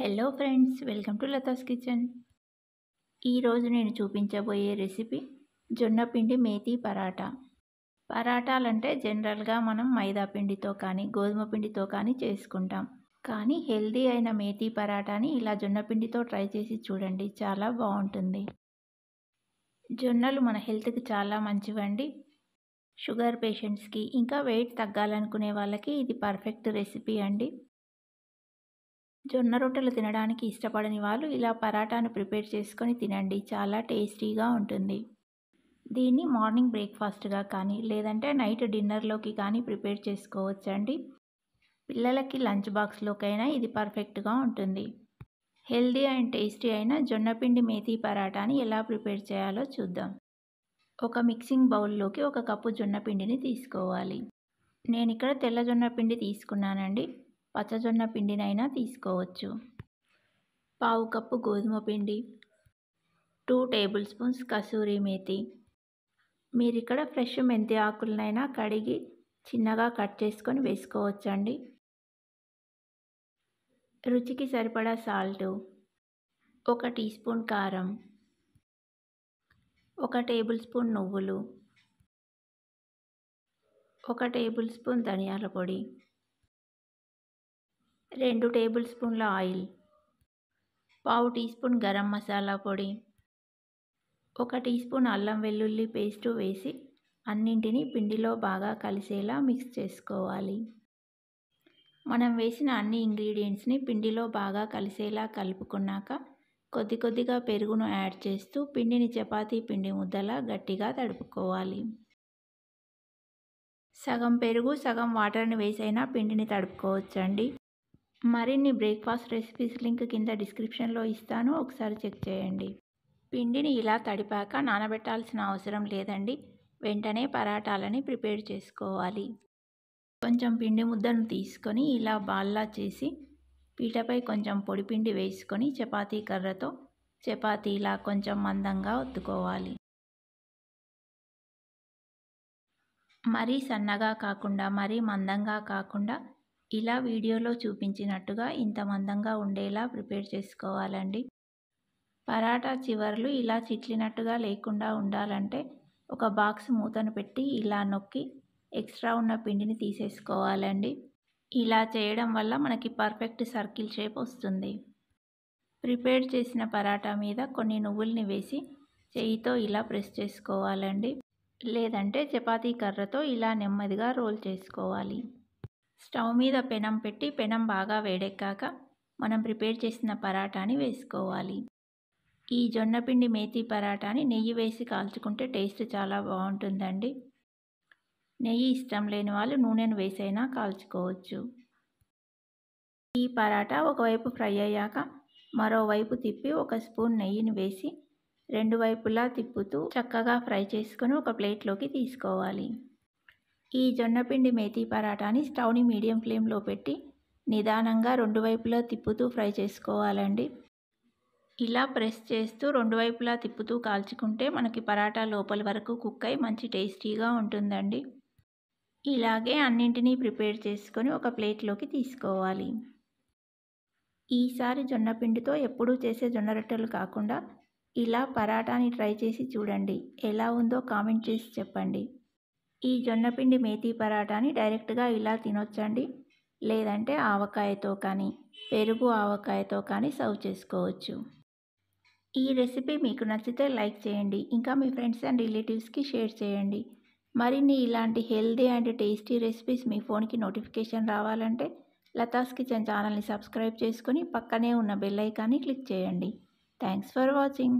hello friends welcome to Latha's kitchen ఈరోజు నేను చూపించబోయే రెసిపీ జొన్న పిండి మేతి పరాటా పరాటాలంటే జనరల్గా మనం మైదా పిండితో కానీ గోధుమ పిండితో కానీ చేసుకుంటాం కానీ హెల్దీ అయిన మేతి పరాటాని ఇలా జొన్న పిండితో ట్రై చేసి చూడండి చాలా బాగుంటుంది జొన్నలు మన హెల్త్కి చాలా మంచివండి షుగర్ పేషెంట్స్కి ఇంకా వెయిట్ తగ్గాలనుకునే వాళ్ళకి ఇది పర్ఫెక్ట్ రెసిపీ అండి జొన్న రొట్టెలు తినడానికి ఇష్టపడని వాళ్ళు ఇలా పరాటాను ప్రిపేర్ చేసుకొని తినండి చాలా టేస్టీగా ఉంటుంది దీన్ని మార్నింగ్ బ్రేక్ఫాస్ట్గా కానీ లేదంటే నైట్ డిన్నర్లోకి కానీ ప్రిపేర్ చేసుకోవచ్చండి పిల్లలకి లంచ్ బాక్స్లోకైనా ఇది పర్ఫెక్ట్గా ఉంటుంది హెల్దీ అండ్ టేస్టీ అయిన జొన్నపిండి మేతి పరాటాని ఎలా ప్రిపేర్ చేయాలో చూద్దాం ఒక మిక్సింగ్ బౌల్లోకి ఒక కప్పు జొన్నపిండిని తీసుకోవాలి నేను ఇక్కడ తెల్ల జొన్న పిండి తీసుకున్నానండి పచ్చజొన్న పిండినైనా తీసుకోవచ్చు పావు కప్పు గోధుమ పిండి two tablespoons kasuri methi మీరు ఇక్కడ ఫ్రెష్ మెంతి ఆకులనైనా కడిగి చిన్నగా కట్ చేసుకొని వేసుకోవచ్చండి రుచికి సరిపడా సాల్ట్ ఒక టీ స్పూన్ కారం ఒక టేబుల్ స్పూన్ నువ్వులు ఒక టేబుల్ స్పూన్ ధనియాల పొడి రెండు టేబుల్ స్పూన్ల ఆయిల్ పావు టీ స్పూన్ గరం మసాలా పొడి ఒక టీ స్పూన్ అల్లం వెల్లుల్లి పేస్టు వేసి అన్నింటినీ పిండిలో బాగా కలిసేలా మిక్స్ చేసుకోవాలి మనం వేసిన అన్ని ఇంగ్రీడియంట్స్ని పిండిలో బాగా కలిసేలా కలుపుకున్నాక కొద్ది కొద్దిగా పెరుగును యాడ్ చేస్తూ పిండిని చపాతీ పిండి ముద్దలా గట్టిగా తడుపుకోవాలి సగం పెరుగు సగం వాటర్ని వేసైనా పిండిని తడుపుకోవచ్చండి మరిన్ని బ్రేక్ఫాస్ట్ రెసిపీస్ లింక్ కింద డిస్క్రిప్షన్లో ఇస్తాను ఒకసారి చెక్ చేయండి పిండిని ఇలా తడిపాక నానబెట్టాల్సిన అవసరం లేదండి వెంటనే పరాటాలని ప్రిపేర్ చేసుకోవాలి కొంచెం పిండి ముద్దను తీసుకొని ఇలా బాల్లా చేసి పీటపై కొంచెం పొడిపిండి వేసుకొని చపాతీ కర్రతో చపాతీ ఇలా కొంచెం మందంగా ఒత్తుకోవాలి మరీ సన్నగా కాకుండా మరీ మందంగా కాకుండా ఇలా వీడియోలో చూపించినట్టుగా ఇంత మందంగా ఉండేలా ప్రిపేర్ చేసుకోవాలండి పరాటా చివర్లు ఇలా చిట్లినట్టుగా లేకుండా ఉండాలంటే ఒక బాక్స్ మూతను పెట్టి ఇలా నొక్కి ఎక్స్ట్రా ఉన్న పిండిని తీసేసుకోవాలండి ఇలా చేయడం వల్ల మనకి పర్ఫెక్ట్ సర్కిల్ షేప్ వస్తుంది ప్రిపేర్ చేసిన పరాటా మీద కొన్ని నువ్వుల్ని వేసి చేయితో ఇలా ప్రెస్ చేసుకోవాలండి లేదంటే చపాతీ కర్రతో ఇలా నెమ్మదిగా రోల్ చేసుకోవాలి స్టవ్ మీద పెనం పెట్టి పెనం బాగా వేడెక్కాక మనం ప్రిపేర్ చేసిన పరాటాని వేసుకోవాలి ఈ జొన్నపిండి మేతి పరాటాని నెయ్యి వేసి కాల్చుకుంటే టేస్ట్ చాలా బాగుంటుందండి నెయ్యి ఇష్టం లేని వాళ్ళు నూనెను వేసైనా కాల్చుకోవచ్చు ఈ పరాటా ఒకవైపు ఫ్రై అయ్యాక మరోవైపు తిప్పి ఒక స్పూన్ నెయ్యిని వేసి రెండు వైపులా తిప్పుతూ చక్కగా ఫ్రై చేసుకొని ఒక ప్లేట్లోకి తీసుకోవాలి ఈ జొన్నపిండి మేతి పరాటాని స్టవ్ని మీడియం ఫ్లేమ్లో పెట్టి నిదానంగా రెండు వైపులా తిప్పుతూ ఫ్రై చేసుకోవాలండి ఇలా ప్రెస్ చేస్తూ రెండు వైపులా తిప్పుతూ కాల్చుకుంటే మనకి పరాటా లోపల వరకు కుక్ అయి మంచి టేస్టీగా ఉంటుందండి ఇలాగే అన్నింటినీ ప్రిపేర్ చేసుకొని ఒక ప్లేట్లోకి తీసుకోవాలి ఈసారి జొన్న పిండితో ఎప్పుడూ చేసే జొన్న రొట్టెలు కాకుండా ఇలా పరాటాని ట్రై చేసి చూడండి ఎలా ఉందో కామెంట్ చేసి చెప్పండి ఈ జొన్నపిండి మేతి పరాటాని డైరెక్ట్గా ఇలా తినొచ్చండి లేదంటే ఆవకాయతో కానీ పెరుగు ఆవకాయతో కానీ సర్వ్ చేసుకోవచ్చు ఈ రెసిపీ మీకు నచ్చితే లైక్ చేయండి ఇంకా మీ ఫ్రెండ్స్ అండ్ రిలేటివ్స్కి షేర్ చేయండి మరిన్ని ఇలాంటి హెల్దీ అండ్ టేస్టీ రెసిపీస్ మీ ఫోన్కి నోటిఫికేషన్ రావాలంటే లతాస్ కిచెన్ ఛానల్ని సబ్స్క్రైబ్ చేసుకుని పక్కనే ఉన్న బెల్ ఐకాన్ని క్లిక్ చేయండి థ్యాంక్స్ ఫర్ వాచింగ్